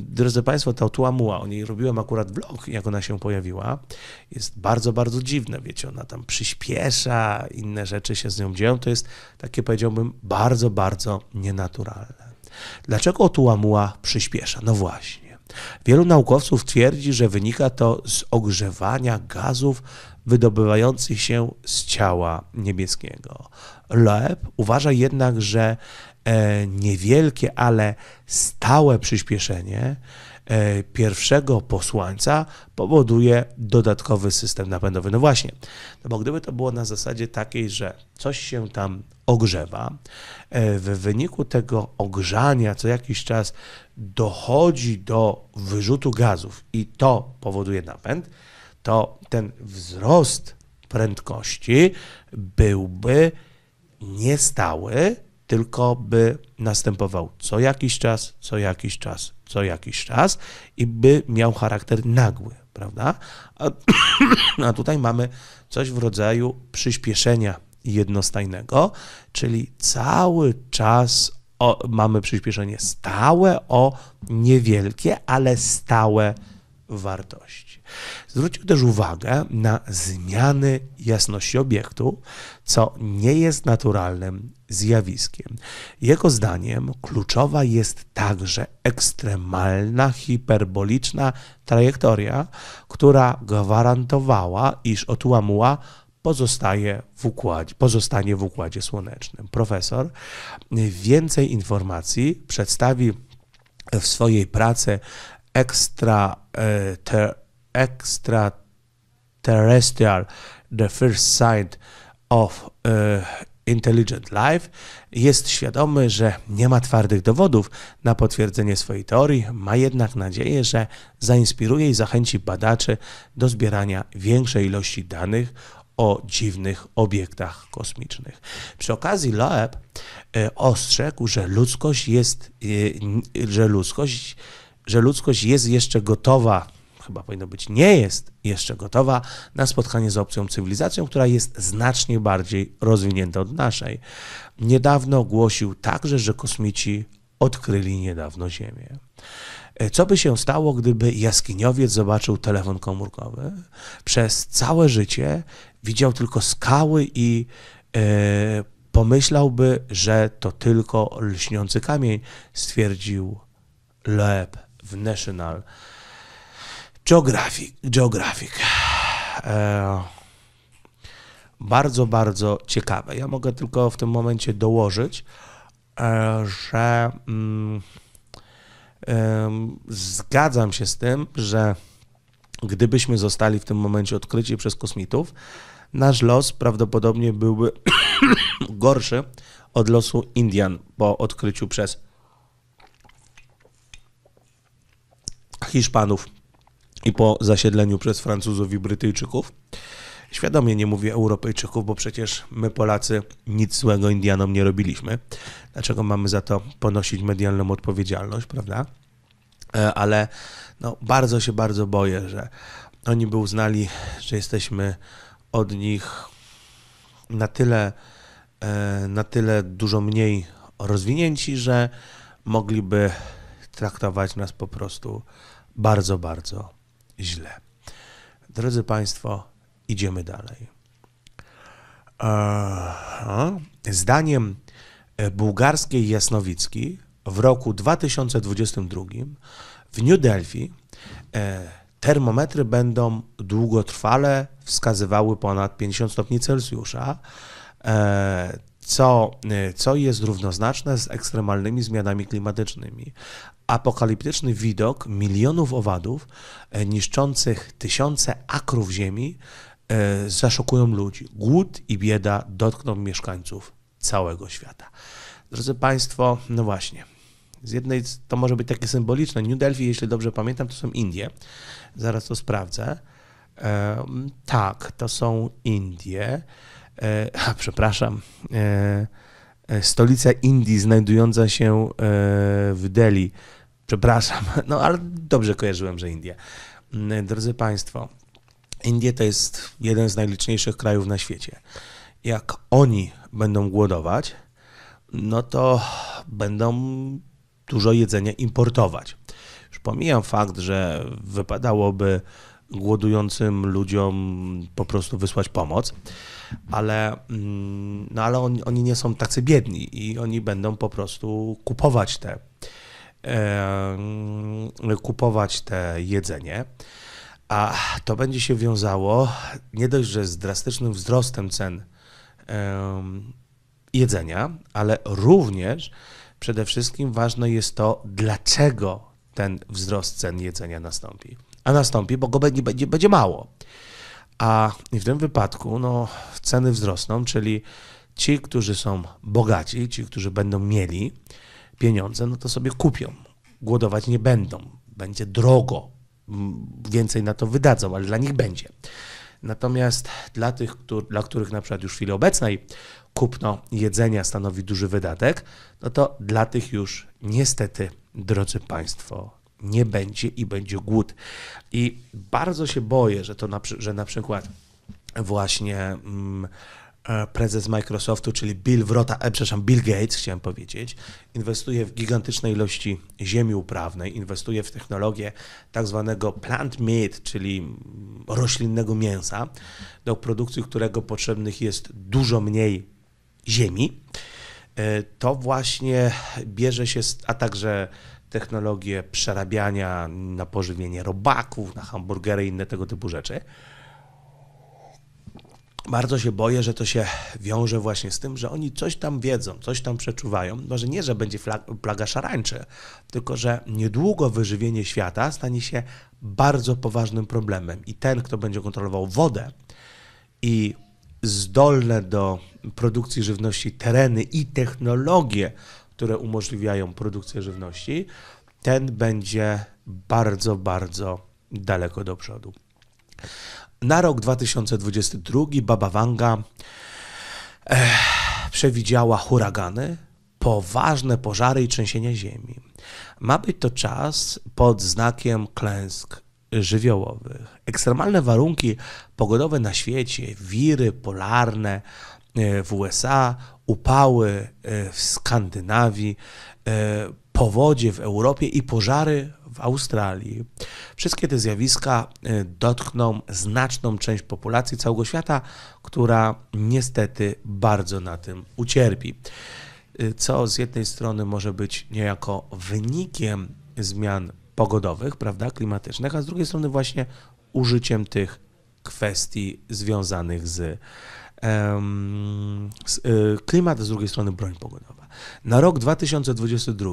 Drodzy Państwo, ta Tuamua, o niej robiłem akurat vlog, jak ona się pojawiła, jest bardzo, bardzo dziwna, wiecie, ona tam przyspiesza, inne rzeczy się z nią dzieją, to jest takie, powiedziałbym, bardzo, bardzo nienaturalne. Dlaczego Tuamua przyspiesza? No właśnie. Wielu naukowców twierdzi, że wynika to z ogrzewania gazów wydobywających się z ciała niebieskiego. Loeb uważa jednak, że e, niewielkie, ale stałe przyspieszenie e, pierwszego posłańca powoduje dodatkowy system napędowy. No właśnie, no bo gdyby to było na zasadzie takiej, że coś się tam ogrzewa, e, w wyniku tego ogrzania co jakiś czas dochodzi do wyrzutu gazów i to powoduje napęd, to ten wzrost prędkości byłby niestały, tylko by następował co jakiś czas, co jakiś czas, co jakiś czas i by miał charakter nagły, prawda? A, a tutaj mamy coś w rodzaju przyspieszenia jednostajnego, czyli cały czas o, mamy przyspieszenie stałe o niewielkie, ale stałe wartości. Zwrócił też uwagę na zmiany jasności obiektu, co nie jest naturalnym zjawiskiem. Jego zdaniem kluczowa jest także ekstremalna, hiperboliczna trajektoria, która gwarantowała, iż otłamuła pozostaje w układzie, pozostanie w układzie słonecznym. Profesor więcej informacji przedstawi w swojej pracy Extra e, Extraterrestrial, The First Sign of e, Intelligent Life, jest świadomy, że nie ma twardych dowodów na potwierdzenie swojej teorii, ma jednak nadzieję, że zainspiruje i zachęci badaczy do zbierania większej ilości danych o dziwnych obiektach kosmicznych. Przy okazji Loeb e, ostrzegł, że ludzkość jest, e, że ludzkość, że ludzkość jest jeszcze gotowa chyba powinno być, nie jest jeszcze gotowa na spotkanie z obcą cywilizacją, która jest znacznie bardziej rozwinięta od naszej. Niedawno ogłosił także, że kosmici odkryli niedawno Ziemię. E, co by się stało, gdyby jaskiniowiec zobaczył telefon komórkowy? Przez całe życie widział tylko skały i e, pomyślałby, że to tylko lśniący kamień, stwierdził Loeb w National Geographic. Geographic. E, bardzo, bardzo ciekawe. Ja mogę tylko w tym momencie dołożyć, e, że mm, e, zgadzam się z tym, że gdybyśmy zostali w tym momencie odkryci przez kosmitów, nasz los prawdopodobnie byłby gorszy od losu Indian po odkryciu przez Hiszpanów i po zasiedleniu przez Francuzów i Brytyjczyków. Świadomie nie mówię Europejczyków, bo przecież my Polacy nic złego Indianom nie robiliśmy. Dlaczego mamy za to ponosić medialną odpowiedzialność, prawda? E, ale no, bardzo się bardzo boję, że oni by uznali, że jesteśmy od nich na tyle, e, na tyle dużo mniej rozwinięci, że mogliby traktować nas po prostu bardzo, bardzo źle. Drodzy Państwo, idziemy dalej. Zdaniem e, bułgarskiej Jasnowicki w roku 2022 w New Delhi e, termometry będą długotrwale wskazywały ponad 50 stopni Celsjusza, e, co, co jest równoznaczne z ekstremalnymi zmianami klimatycznymi, apokaliptyczny widok milionów owadów e, niszczących tysiące akrów ziemi e, zaszokują ludzi. Głód i bieda dotkną mieszkańców całego świata. Drodzy Państwo, no właśnie. Z jednej to może być takie symboliczne. New Delhi, jeśli dobrze pamiętam, to są Indie. Zaraz to sprawdzę. E, tak, to są Indie. a, przepraszam. stolica Indii, znajdująca się w Delhi Przepraszam, no ale dobrze kojarzyłem, że Indie. Mm, drodzy Państwo, Indie to jest jeden z najliczniejszych krajów na świecie. Jak oni będą głodować, no to będą dużo jedzenia importować. Już pomijam fakt, że wypadałoby głodującym ludziom po prostu wysłać pomoc, ale, mm, no ale on, oni nie są tacy biedni i oni będą po prostu kupować te kupować te jedzenie. A to będzie się wiązało nie dość, że z drastycznym wzrostem cen jedzenia, ale również przede wszystkim ważne jest to, dlaczego ten wzrost cen jedzenia nastąpi. A nastąpi, bo go będzie, będzie, będzie mało. A w tym wypadku no, ceny wzrosną, czyli ci, którzy są bogaci, ci, którzy będą mieli, pieniądze, no to sobie kupią. Głodować nie będą. Będzie drogo. Więcej na to wydadzą, ale dla nich będzie. Natomiast dla tych, którzy, dla których na przykład już w chwili obecnej kupno jedzenia stanowi duży wydatek, no to dla tych już niestety, drodzy Państwo, nie będzie i będzie głód. I bardzo się boję, że to na, że na przykład właśnie. Mm, E, prezes Microsoftu, czyli Bill Wrota, e, przepraszam, Bill Gates, chciałem powiedzieć, inwestuje w gigantyczne ilości ziemi uprawnej, inwestuje w technologię tak zwanego plant meat, czyli roślinnego mięsa, do produkcji którego potrzebnych jest dużo mniej ziemi. E, to właśnie bierze się, a także technologie przerabiania na pożywienie robaków, na hamburgery i inne tego typu rzeczy bardzo się boję, że to się wiąże właśnie z tym, że oni coś tam wiedzą, coś tam przeczuwają. Może nie, że będzie plaga szarańczy, tylko że niedługo wyżywienie świata stanie się bardzo poważnym problemem. I ten, kto będzie kontrolował wodę i zdolne do produkcji żywności tereny i technologie, które umożliwiają produkcję żywności, ten będzie bardzo, bardzo daleko do przodu. Na rok 2022 Baba Wanga eh, przewidziała huragany, poważne pożary i trzęsienia ziemi. Ma być to czas pod znakiem klęsk żywiołowych. Ekstremalne warunki pogodowe na świecie, wiry polarne eh, w USA, upały eh, w Skandynawii, powodzie w Europie i pożary w Australii. Wszystkie te zjawiska e, dotkną znaczną część populacji całego świata, która niestety bardzo na tym ucierpi. E, co z jednej strony może być niejako wynikiem zmian pogodowych, prawda, klimatycznych, a z drugiej strony właśnie użyciem tych kwestii związanych z, um, z y, klimat, a z drugiej strony broń pogodowa. Na rok 2022,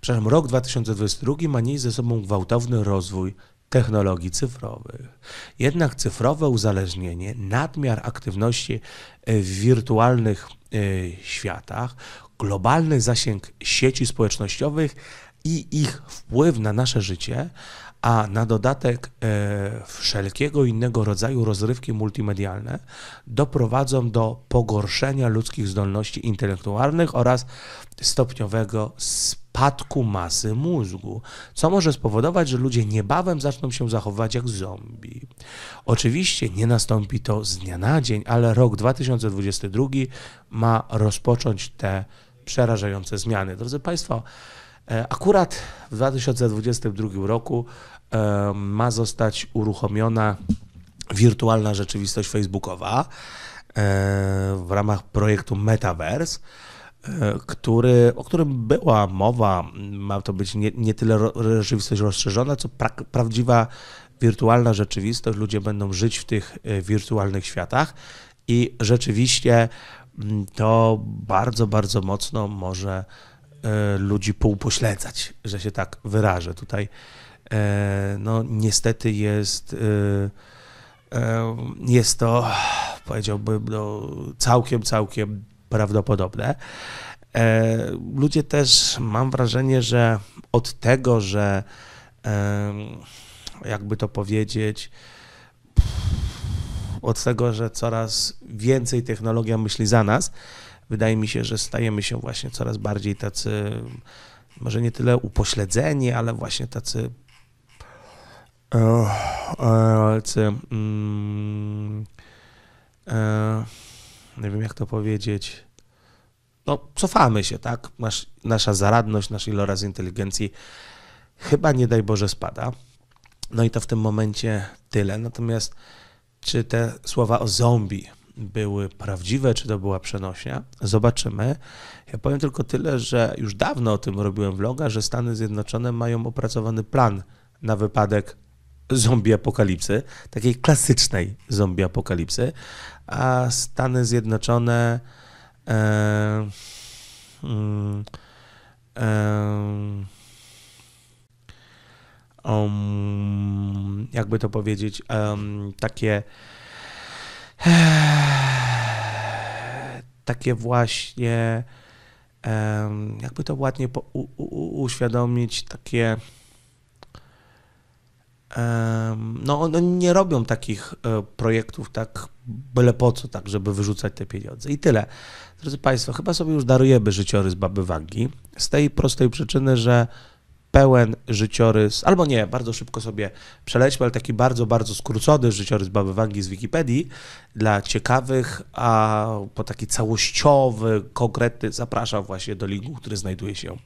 przepraszam, rok 2022 ma nieść ze sobą gwałtowny rozwój technologii cyfrowych. Jednak cyfrowe uzależnienie, nadmiar aktywności e, w wirtualnych e, światach, globalny zasięg sieci społecznościowych i ich wpływ na nasze życie a na dodatek e, wszelkiego innego rodzaju rozrywki multimedialne doprowadzą do pogorszenia ludzkich zdolności intelektualnych oraz stopniowego spadku masy mózgu, co może spowodować, że ludzie niebawem zaczną się zachowywać jak zombie. Oczywiście nie nastąpi to z dnia na dzień, ale rok 2022 ma rozpocząć te przerażające zmiany. Drodzy Państwo, E, akurat w 2022 roku e, ma zostać uruchomiona wirtualna rzeczywistość facebookowa e, w ramach projektu Metaverse, który, o którym była mowa, ma to być nie, nie tyle rzeczywistość rozszerzona, co pra, prawdziwa wirtualna rzeczywistość. Ludzie będą żyć w tych wirtualnych światach i rzeczywiście mm, to bardzo, bardzo mocno może E, ludzi półpośledzać, że się tak wyrażę. Tutaj e, no niestety jest e, jest to powiedziałbym no, całkiem, całkiem prawdopodobne. Ludzie też mam wrażenie, że od tego, że jakby to powiedzieć, od tego, że coraz więcej technologia myśli za nas, wydaje mi się, że stajemy się właśnie coraz bardziej tacy, może nie tyle upośledzeni, ale właśnie tacy. E, tacy. Mm, e, nie wiem, jak to powiedzieć no, cofamy się, tak? Nasz, nasza zaradność, nasz iloraz inteligencji chyba, nie daj Boże, spada. No i to w tym momencie tyle. Natomiast czy te słowa o zombie były prawdziwe, czy to była przenośnia. Zobaczymy. Ja powiem tylko tyle, że już dawno o tym robiłem vloga, że Stany Zjednoczone mają opracowany plan na wypadek zombie apokalipsy, takiej klasycznej zombie apokalipsy, a Stany Zjednoczone e, mm, e um, jakby to powiedzieć, um, takie e, takie właśnie, jakby to ładnie po, u, u, uświadomić, takie. No, one nie robią takich e, projektów tak byle po co, tak żeby wyrzucać te pieniądze. I tyle. Drodzy Państwo, chyba sobie już darujemy życiorys Baby Wagi z tej prostej przyczyny, że pełen życiorys, albo nie, bardzo szybko sobie przelećmy, ale taki bardzo, bardzo skrócony życiorys Baby Wangi z Wikipedii dla ciekawych, a po taki całościowy, konkretny zapraszam właśnie do linku, który znajduje się e,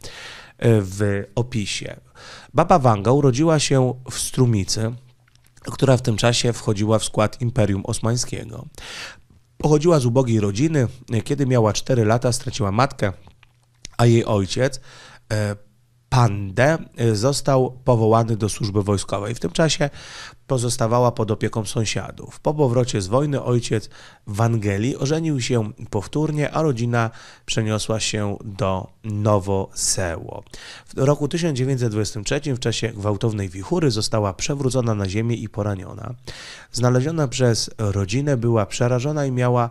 w opisie. Baba Wanga urodziła się w Strumicy, która w tym czasie wchodziła w skład Imperium Osmańskiego. Pochodziła z ubogiej rodziny. E, kiedy miała 4 lata, straciła matkę, a jej ojciec e, Pandę y, został powołany do służby wojskowej. W tym czasie pozostawała pod opieką sąsiadów. Po powrocie z wojny ojciec Wangeli ożenił się powtórnie, a rodzina przeniosła się do Nowoseło. W roku 1923 w czasie gwałtownej wichury została przewrócona na ziemię i poraniona. Znaleziona przez rodzinę była przerażona i miała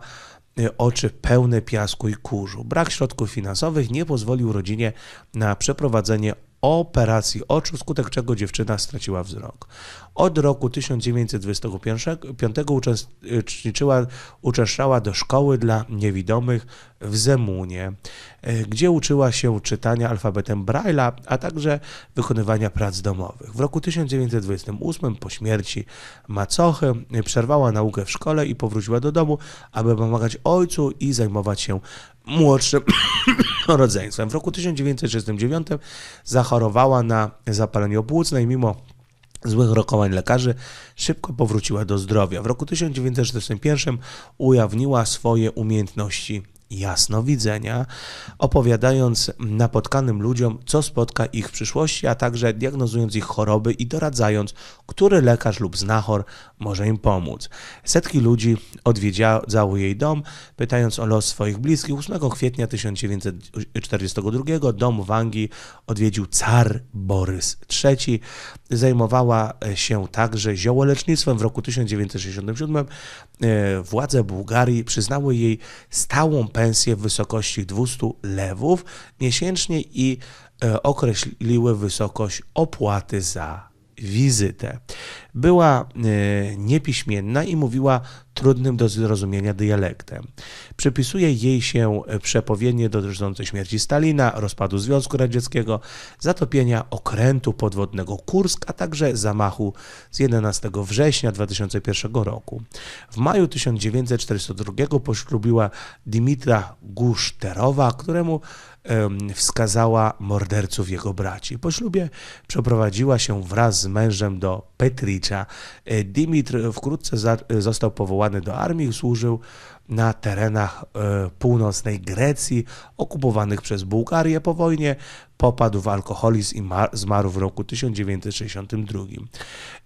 oczy pełne piasku i kurzu. Brak środków finansowych nie pozwolił rodzinie na przeprowadzenie operacji oczu, skutek czego dziewczyna straciła wzrok. Od roku 1925 uczestniczyła, uczęszczała do szkoły dla niewidomych w Zemunie, e, gdzie uczyła się czytania alfabetem Braille'a, a także wykonywania prac domowych. W roku 1928 po śmierci macochy y, przerwała naukę w szkole i powróciła do domu, aby pomagać ojcu i zajmować się młodszym rodzeństwem. W roku 1969 zachorowała na zapalenie płucne i mimo złych rokowań lekarzy, szybko powróciła do zdrowia. W roku 1941 ujawniła swoje umiejętności jasnowidzenia, opowiadając napotkanym ludziom, co spotka ich w przyszłości, a także diagnozując ich choroby i doradzając, który lekarz lub znachor może im pomóc. Setki ludzi odwiedzało jej dom, pytając o los swoich bliskich. 8 kwietnia 1942 dom Wangi odwiedził car Borys III zajmowała e, się także ziołolecznictwem. W roku 1967 e, władze Bułgarii przyznały jej stałą pensję w wysokości 200 lewów miesięcznie i e, określiły wysokość opłaty za wizytę. Była niepiśmienna i mówiła trudnym do zrozumienia dialektem. Przypisuje jej się przepowiednie dotyczące śmierci Stalina, rozpadu Związku Radzieckiego, zatopienia okrętu podwodnego Kursk, a także zamachu z 11 września 2001 roku. W maju 1942 poślubiła Dimitra Guszterowa, któremu wskazała morderców jego braci. Po ślubie przeprowadziła się wraz z mężem do Petricza. E, Dimitr wkrótce e, został powołany powołany do armii, służył na terenach e, północnej Grecji, okupowanych przez Bułgarię po wojnie, popadł w alkoholizm i zmarł w roku 1962.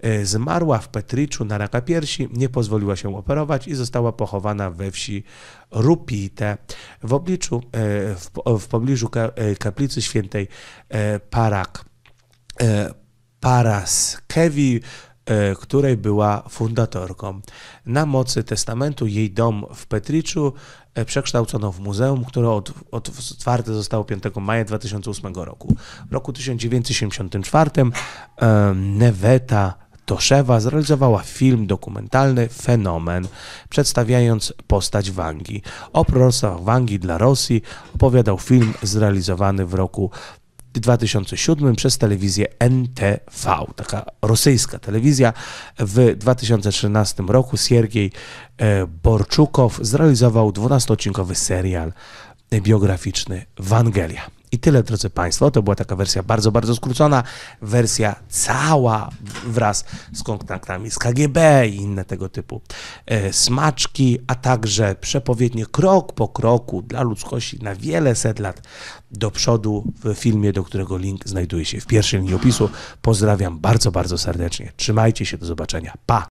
E, zmarła w Petriczu na raka piersi, nie pozwoliła się operować i została pochowana we wsi Rupite w, obliczu, e, w, w pobliżu kaplicy świętej Parak. Paraskiewi E, której była fundatorką. Na mocy testamentu jej dom w Petriczu e, przekształcono w muzeum, które od, otwarte zostało 5 maja 2008 roku. W roku 1974 e, Neveta Toszewa zrealizowała film dokumentalny Fenomen, przedstawiając postać Wangi. O proroctwach Wangi dla Rosji opowiadał film zrealizowany w roku 2007 przez telewizję NTV, taka rosyjska telewizja. W 2013 roku Siergiej e, Borczukow zrealizował 12-odcinkowy serial biograficzny Wangelia. I tyle, drodzy Państwo. To była taka wersja bardzo, bardzo skrócona. Wersja cała wraz z kontaktami z KGB i inne tego typu e, smaczki, a także przepowiednie krok po kroku dla ludzkości na wiele set lat do przodu w filmie, do którego link znajduje się w pierwszej linii opisu. Pozdrawiam bardzo, bardzo serdecznie. Trzymajcie się, do zobaczenia. Pa!